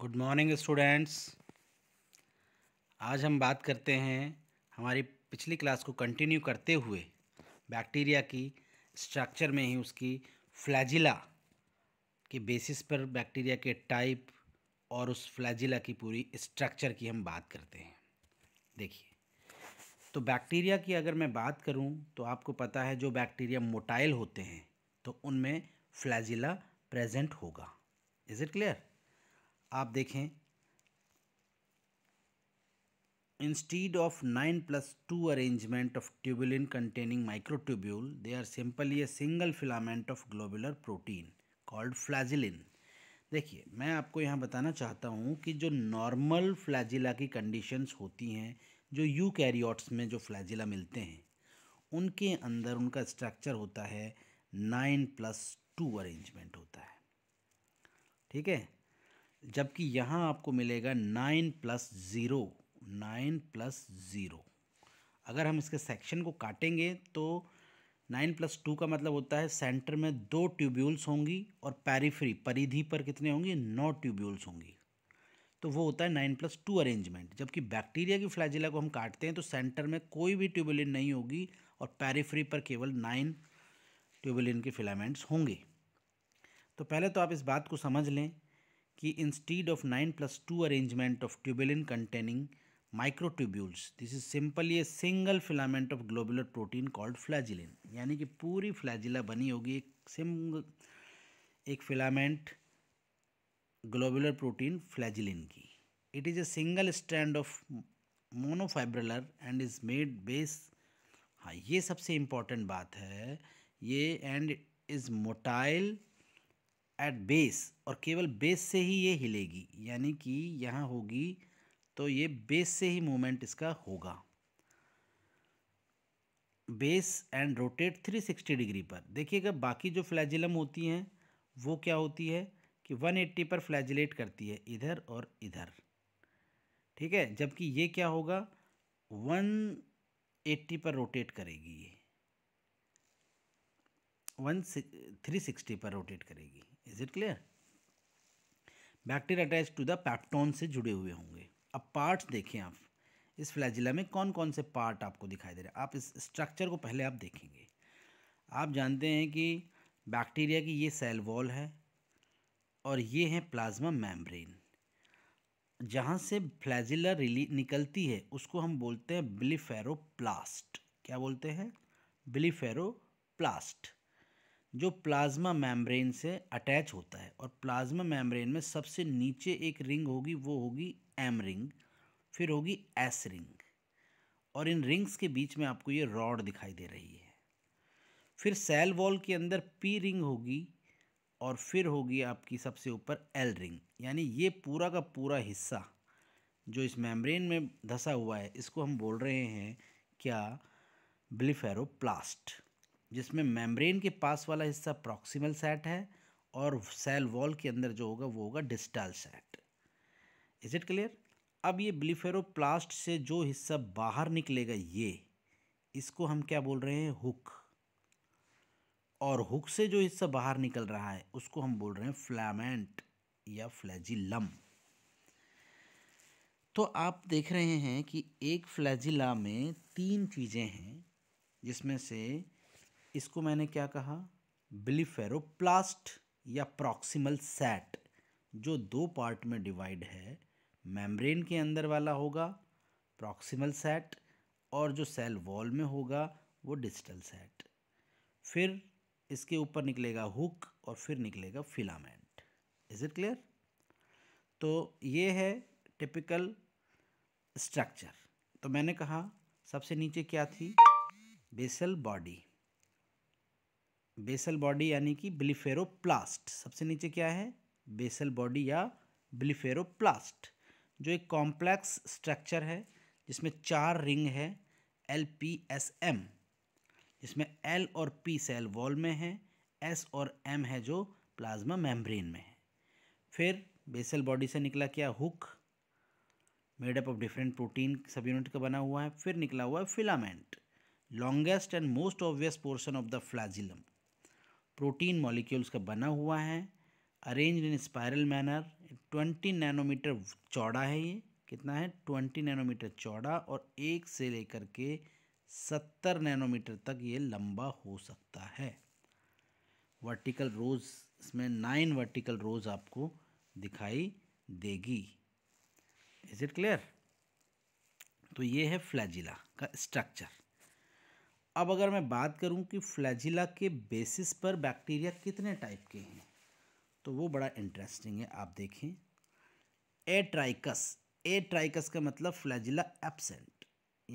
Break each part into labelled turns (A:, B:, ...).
A: Good morning students आज हम बात करते हैं हमारी पिछली क्लास को कंटिन्यू करते हुए बैक्टीरिया की स्ट्रक्चर में ही उसकी फ्लैजिला के बेसिस पर बैक्टीरिया के टाइप और उस फ्लैजिला की पूरी स्ट्रक्चर की हम बात करते हैं देखिए तो बैक्टीरिया की अगर मैं बात करूं तो आपको पता है जो बैक्टीरिया मोटाइल होते हैं तो उनमें फ्लैजिला प्रेजेंट होगा इज़ इट क्लियर आप देखें instead of nine plus two arrangement of tubulin containing microtubule they are simply a single filament of globular protein called flagellin देखिए मैं आपको यहाँ बताना चाहता हूँ कि जो नॉर्मल फ्लैजिला की कंडीशंस होती हैं जो यू कैरियोट्स में जो फ्लैजिला मिलते हैं उनके अंदर उनका स्ट्रक्चर होता है नाइन प्लस टू अरेंजमेंट होता है ठीक है जबकि यहाँ आपको मिलेगा nine plus zero nine plus zero अगर हम इसके सेक्शन को काटेंगे तो नाइन प्लस टू का मतलब होता है सेंटर में दो ट्यूब्यूल्स होंगी और पैरीफ्री परिधि पर कितने होंगी नौ ट्यूब्यूल्स होंगी तो वो होता है नाइन प्लस टू अरेंजमेंट जबकि बैक्टीरिया की फ्लैजिला को हम काटते हैं तो सेंटर में कोई भी ट्यूबुलिन नहीं होगी और पैरीफ्री पर केवल नाइन ट्यूबुलिन के फिलामेंट्स होंगे तो पहले तो आप इस बात को समझ लें कि instead of nine plus two arrangement of tubulin containing micro tubules this is simply a single filament of globular protein called flagellin यानी कि पूरी फ्लैजिला बनी होगी एक सिंगल एक फिलामेंट ग्लोबुलर प्रोटीन फ्लैजिलिन की it is a single stand of monofibrillar and is made base हाँ ये सबसे इम्पोर्टेंट बात है ये end is motile at base और केवल बेस से ही ये हिलेगी यानी कि यहाँ होगी तो ये बेस से ही मोमेंट इसका होगा बेस एंड रोटेट 360 डिग्री पर देखिएगा बाकी जो फ्लैजिलम होती हैं वो क्या होती है कि 180 पर फ्लैजिलेट करती है इधर और इधर ठीक है जबकि ये क्या होगा 180 पर रोटेट करेगी ये वन थ्री सिक्सटी पर रोटेट करेगी is it clear bacteria attach to the peptone से जुड़े हुए होंगे अब पार्ट्स देखें आप इस फ्लैजिला में कौन कौन से पार्ट आपको दिखाई दे रहे हैं आप इस स्ट्रक्चर को पहले आप देखेंगे आप जानते हैं कि बैक्टीरिया की ये सेल वॉल है और ये है प्लाज्मा मैमब्रेन जहाँ से फ्लैजिला रिली निकलती है उसको हम बोलते हैं बिलीफेरोप्लास्ट क्या बोलते हैं बिलीफेरोप्लास्ट जो प्लाज्मा मेम्ब्रेन से अटैच होता है और प्लाज्मा मेम्ब्रेन में सबसे नीचे एक रिंग होगी वो होगी एम रिंग फिर होगी एस रिंग और इन रिंग्स के बीच में आपको ये रॉड दिखाई दे रही है फिर सेल वॉल के अंदर पी रिंग होगी और फिर होगी आपकी सबसे ऊपर एल रिंग यानी ये पूरा का पूरा हिस्सा जो इस मेम्ब्रेन में धसा हुआ है इसको हम बोल रहे हैं क्या ब्लिफेरोप्लास्ट जिसमें मेम्ब्रेन के पास वाला हिस्सा प्रॉक्सिमल सेट है और सेल वॉल के अंदर जो होगा वो होगा distal set is it clear अब ये ब्लिफेरोप्लास्ट से जो हिस्सा बाहर निकलेगा ये इसको हम क्या बोल रहे हैं हुक और हुक से जो हिस्सा बाहर निकल रहा है उसको हम बोल रहे हैं फ्लैमेंट या फ्लैजिलम तो आप देख रहे हैं कि एक फ्लैजिला में तीन चीज़ें हैं जिसमें से इसको मैंने क्या कहा बिलीफेरोप्लास्ट या प्रॉक्सिमल सैट जो दो पार्ट में डिवाइड है मेम्ब्रेन के अंदर वाला होगा प्रॉक्सिमल सैट और जो सेल वॉल में होगा वो डिजिटल सैट फिर इसके ऊपर निकलेगा हुक और फिर निकलेगा फिलामेंट इज़ इट क्लियर तो ये है टिपिकल स्ट्रक्चर तो मैंने कहा सबसे नीचे क्या थी बेसल बॉडी बेसल बॉडी यानी कि ब्लिफेरोप्लास्ट सबसे नीचे क्या है बेसल बॉडी या ब्लिफेरोप्लास्ट जो एक कॉम्प्लेक्स स्ट्रक्चर है जिसमें चार रिंग है एल पी एस एम जिसमें एल और पी सेल वॉल में है एस और एम है जो प्लाज्मा मेम्ब्रेन में है फिर बेसल बॉडी से निकला क्या hook made up of different protein sub unit का बना हुआ है फिर निकला हुआ है filament longest and most obvious portion of the flagellum protein molecules का बना हुआ है arrange in spiral manner twenty nanometer चौड़ा है ये कितना है ट्वेंटी नैनोमीटर चौड़ा और एक से लेकर के सत्तर नैनोमीटर तक ये लंबा हो सकता है वर्टिकल रोज़ इसमें नाइन वर्टिकल रोज़ आपको दिखाई देगी इज़ इट क्लियर तो ये है फ्लैजिला का स्ट्रक्चर अब अगर मैं बात करूं कि फ्लैजिला के बेसिस पर बैक्टीरिया कितने टाइप के हैं तो वो बड़ा इंटरेस्टिंग है आप देखें ए ट्राइकस ए ट्राइकस का मतलब फ्लैजिला एबसेंट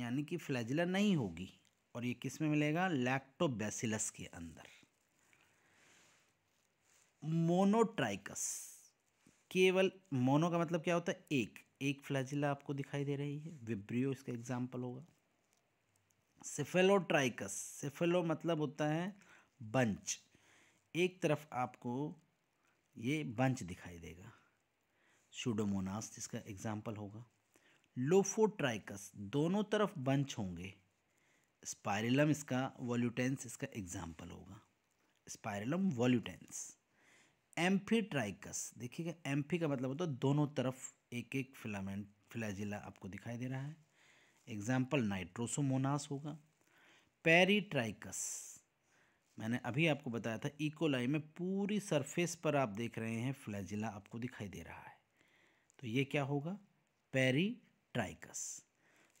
A: यानी कि फ्लैजिला नहीं होगी और ये किस में मिलेगा लैक्टोबैसिलस के अंदर मोनोट्राइकस केवल मोनो का मतलब क्या होता है एक एक फ्लैजिला आपको दिखाई दे रही है विब्रियो इसका एग्जाम्पल होगा सिफेलोट्राइकस सिफेलो मतलब होता है बंच एक तरफ आपको ये बंच दिखाई देगा शूडोमोनास जिसका एग्जाम्पल होगा लोफोट्राइकस दोनों तरफ बंच होंगे स्पायरलम इसका वॉल्यूटेंस इसका एग्जाम्पल होगा स्पायरलम वॉल्यूटेंस एम्फीट्राइकस देखिएगा एम्फी का मतलब होता है दोनों तरफ एक एक फिलामेंट फिलाजिला आपको दिखाई दे रहा है एग्जाम्पल नाइट्रोसोमोनास होगा पेरीट्राइकस मैंने अभी आपको बताया था इकोलाई e. में पूरी सरफेस पर आप देख रहे हैं फ्लैजिला आपको दिखाई दे रहा है तो ये क्या होगा पेरीट्राइकस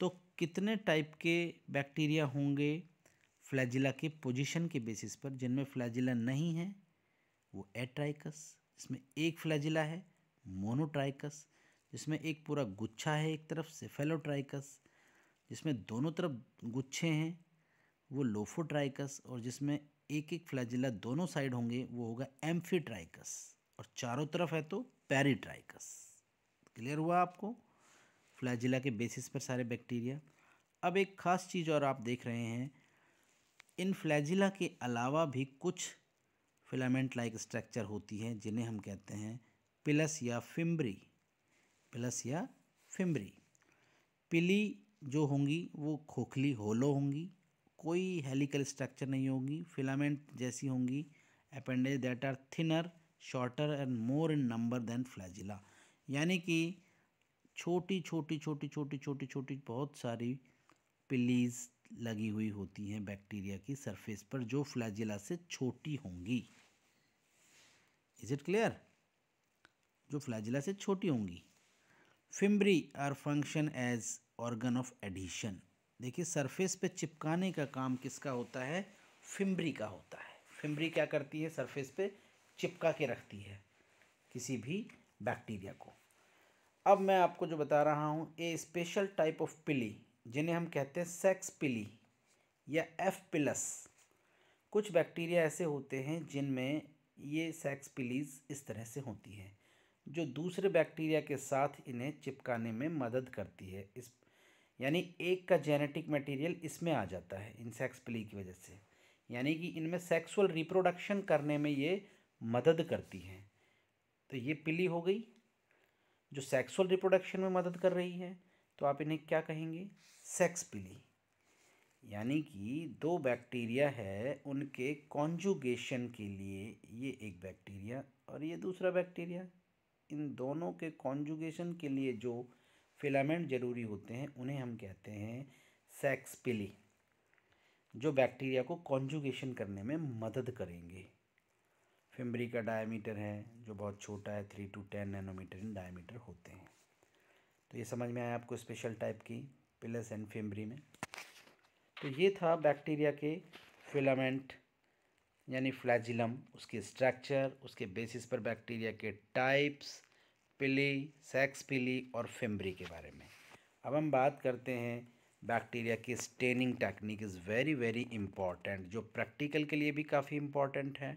A: तो कितने टाइप के बैक्टीरिया होंगे फ्लैजिला के पोजीशन के बेसिस पर जिनमें फ्लैजिला नहीं है वो एट्राइकस इसमें एक फ्लैजिला है मोनोट्राइकस जिसमें एक पूरा गुच्छा है एक तरफ सेफेलोट्राइकस जिसमें दोनों तरफ गुच्छे हैं वो लोफोट्राइकस और जिसमें एक एक फ्लैजिला दोनों साइड होंगे वो होगा एम्फीट्राइकस और चारों तरफ है तो पैरीट्राइकस क्लियर हुआ आपको फ्लैजिला के बेसिस पर सारे बैक्टीरिया अब एक ख़ास चीज़ और आप देख रहे हैं इन फ्लैजिला के अलावा भी कुछ फिलामेंट लाइक स्ट्रक्चर होती हैं जिन्हें हम कहते हैं पिलस या फिम्बरी पिलस या फिम्बरी पिली जो होंगी वो खोखली होलो होंगी कोई हेलिकल स्ट्रक्चर नहीं होगी फिलामेंट जैसी होंगी appendage that are thinner shorter and more in number than flagella यानी कि छोटी छोटी छोटी छोटी छोटी छोटी बहुत सारी पिलीज लगी हुई होती हैं बैक्टीरिया की सरफेस पर जो फ्लैजिला से छोटी होंगी इज इट क्लियर जो फ्लैजिला से छोटी होंगी fimbriae are function as organ of adhesion देखिए सरफेस पे चिपकाने का काम किसका होता है फिम्बरी का होता है फिम्बरी क्या करती है सरफेस पे चिपका के रखती है किसी भी बैक्टीरिया को अब मैं आपको जो बता रहा हूँ ए स्पेशल टाइप ऑफ पिली जिन्हें हम कहते हैं सेक्स पिली या एफ पिलस कुछ बैक्टीरिया ऐसे होते हैं जिनमें ये सेक्स पिलीज इस तरह से होती हैं जो दूसरे बैक्टीरिया के साथ इन्हें चिपकाने में मदद करती है इस यानी एक का जेनेटिक मटेरियल इसमें आ जाता है सेक्स प्ली की वजह से यानी कि इनमें सेक्सुअल रिप्रोडक्शन करने में ये मदद करती हैं तो ये पिली हो गई जो सेक्सुअल रिप्रोडक्शन में मदद कर रही है तो आप इन्हें क्या कहेंगे सेक्स पिली यानी कि दो बैक्टीरिया है उनके कॉन्जुगेशन के लिए ये एक बैक्टीरिया और ये दूसरा बैक्टीरिया इन दोनों के कॉन्जुगेशन के लिए जो फिलामेंट ज़रूरी होते हैं उन्हें हम कहते हैं पिली जो बैक्टीरिया को कॉन्जुगेशन करने में मदद करेंगे फिम्बरी का डायमीटर है जो बहुत छोटा है three to ten nanometer in diameter होते हैं तो ये समझ में आया आपको स्पेशल टाइप की पिलस एंड फिम्बरी में तो ये था बैक्टीरिया के फिलामेंट यानी फ्लैजिलम उसके स्ट्रक्चर उसके बेसिस पर बैक्टीरिया के टाइप्स पिली सेक्स पिली और फिम्बरी के बारे में अब हम बात करते हैं बैक्टीरिया की staining technique is very very important जो प्रैक्टिकल के लिए भी काफ़ी इम्पॉर्टेंट है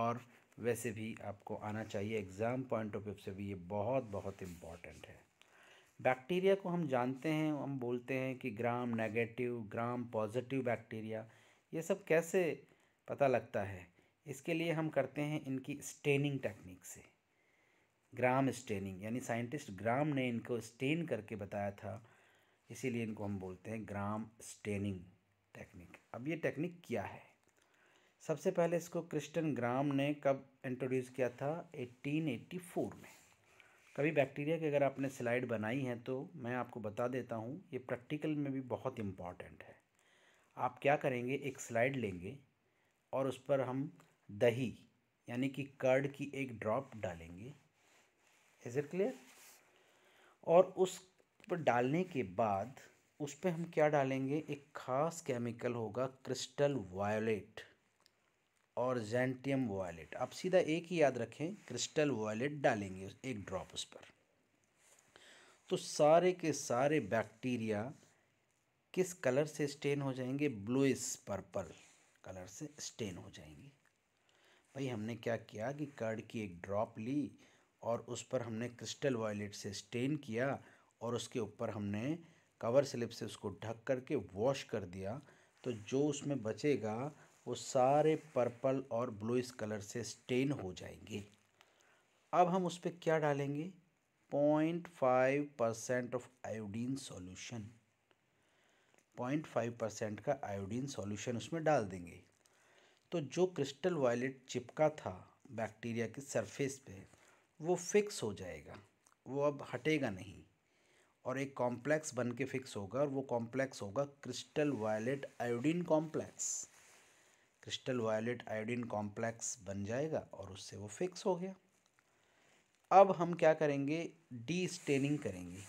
A: और वैसे भी आपको आना चाहिए एग्ज़ाम पॉइंट ऑफ व्यू से भी ये बहुत बहुत इम्पॉर्टेंट है बैक्टीरिया को हम जानते हैं हम बोलते हैं कि gram negative gram positive bacteria ये सब कैसे पता लगता है इसके लिए हम करते हैं इनकी स्टेनिंग टेक्निक से ग्राम स्टेनिंग यानी साइंटिस्ट ग्राम ने इनको स्टेन करके बताया था इसीलिए इनको हम बोलते हैं ग्राम स्टेनिंग टेक्निक अब ये टेक्निक क्या है सबसे पहले इसको क्रिस्टन ग्राम ने कब इंट्रोड्यूस किया था 1884 में कभी बैक्टीरिया की अगर आपने स्लाइड बनाई है तो मैं आपको बता देता हूँ ये प्रैक्टिकल में भी बहुत इम्पॉर्टेंट है आप क्या करेंगे एक स्लाइड लेंगे और उस पर हम दही यानी कि कर्ड की एक ड्रॉप डालेंगे इज़ इट क्लियर और उस पर डालने के बाद उस पर हम क्या डालेंगे एक ख़ास केमिकल होगा क्रिस्टल वायलेट और जेंटियम वायलेट आप सीधा एक ही याद रखें क्रिस्टल वायलेट डालेंगे एक ड्रॉप उस पर तो सारे के सारे बैक्टीरिया किस कलर से स्टेन हो जाएंगे ब्लूइस पर्पल कलर से स्टेन हो जाएंगी भाई हमने क्या किया कि कर्ड की एक ड्रॉप ली और उस पर हमने क्रिस्टल वॉयलेट से स्टेन किया और उसके ऊपर हमने कवर स्लिप से उसको ढक करके वॉश कर दिया तो जो उसमें बचेगा वो सारे पर्पल और ब्लूइस कलर से स्टेन हो जाएंगे अब हम उस पर क्या डालेंगे point five percent of iodine solution point five percent का आयोडीन सॉल्यूशन उसमें डाल देंगे तो जो क्रिस्टल वायलेट चिपका था बैक्टीरिया की सरफेस पे वो फिक्स हो जाएगा वो अब हटेगा नहीं और एक कॉम्प्लेक्स बन के फिक्स होगा और वो कॉम्प्लेक्स होगा crystal violet iodine complex crystal violet iodine complex बन जाएगा और उससे वो फिक्स हो गया अब हम क्या करेंगे डी स्टेनिंग करेंगे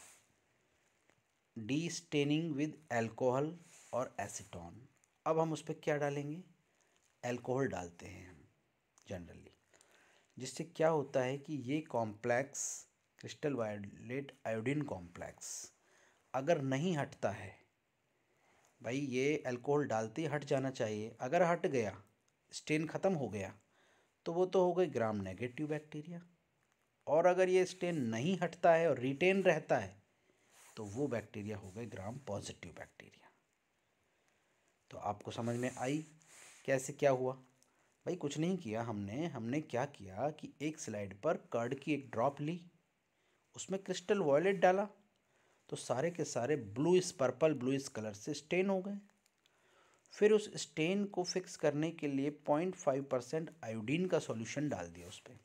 A: डी स्टेनिंग विद एल्कोहल और एसीटोन अब हम उस पर क्या डालेंगे एल्कोहल डालते हैं हम जनरली जिससे क्या होता है कि ये complex crystal violet iodine complex अगर नहीं हटता है भाई ये अल्कोहल डालते ही हट जाना चाहिए अगर हट गया स्टेन ख़त्म हो गया तो वो तो हो गई ग्राम नेगेटिव बैक्टीरिया और अगर ये स्टेन नहीं हटता है और रिटेन रहता है तो वो बैक्टीरिया हो गए ग्राम पॉजिटिव बैक्टीरिया तो आपको समझ में आई कैसे क्या हुआ भाई कुछ नहीं किया हमने हमने क्या किया कि एक स्लाइड पर कर्ड की एक ड्रॉप ली उसमें क्रिस्टल वॉयलेट डाला तो सारे के सारे bluish purple bluish colour से स्टेन हो गए फिर उस स्टेन को फिक्स करने के लिए पॉइंट फाइव परसेंट आयोडीन का सॉल्यूशन डाल दिया उस पर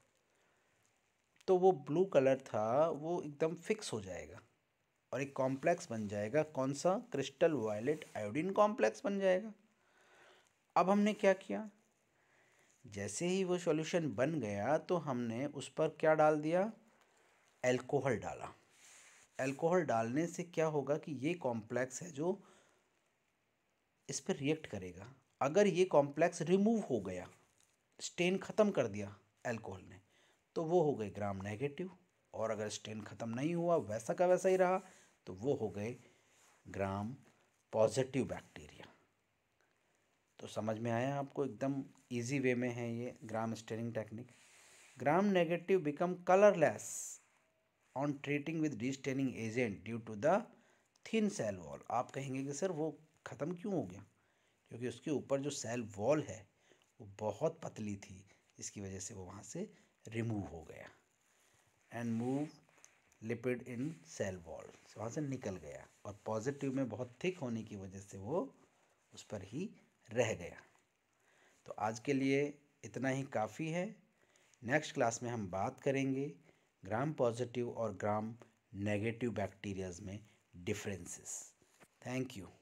A: तो वो ब्लू कलर था वो एकदम फिक्स हो जाएगा और एक कॉम्प्लेक्स बन जाएगा कौन सा क्रिस्टल वायलेट आयोडीन कॉम्प्लेक्स बन जाएगा अब हमने क्या किया जैसे ही वो सॉल्यूशन बन गया तो हमने उस पर क्या डाल दिया एल्कोहल डाला एल्कोहल डालने से क्या होगा कि ये कॉम्प्लेक्स है जो इस पर रिएक्ट करेगा अगर ये कॉम्प्लेक्स रिमूव हो गया स्टेन ख़त्म कर दिया एल्कोहल ने तो वो हो गए ग्राम नेगेटिव और अगर स्टेन ख़त्म नहीं हुआ वैसा का वैसा ही रहा तो वो हो गए ग्राम पॉजिटिव बैक्टीरिया तो समझ में आया आपको एकदम इजी वे में है ये gram staining technique gram negative become colourless on treating with destaining agent due to the thin cell wall आप कहेंगे कि सर वो ख़त्म क्यों हो गया क्योंकि उसके ऊपर जो सेल वॉल है वो बहुत पतली थी इसकी वजह से वो वहाँ से रिमूव हो गया and move lipid in cell wall वहाँ से निकल गया और पॉजिटिव में बहुत थिक होने की वजह से वो उस पर ही रह गया तो आज के लिए इतना ही काफ़ी है नेक्स्ट क्लास में हम बात करेंगे ग्राम पॉजिटिव और ग्राम नेगेटिव बैक्टीरियाज में डिफरेंसेस थैंक यू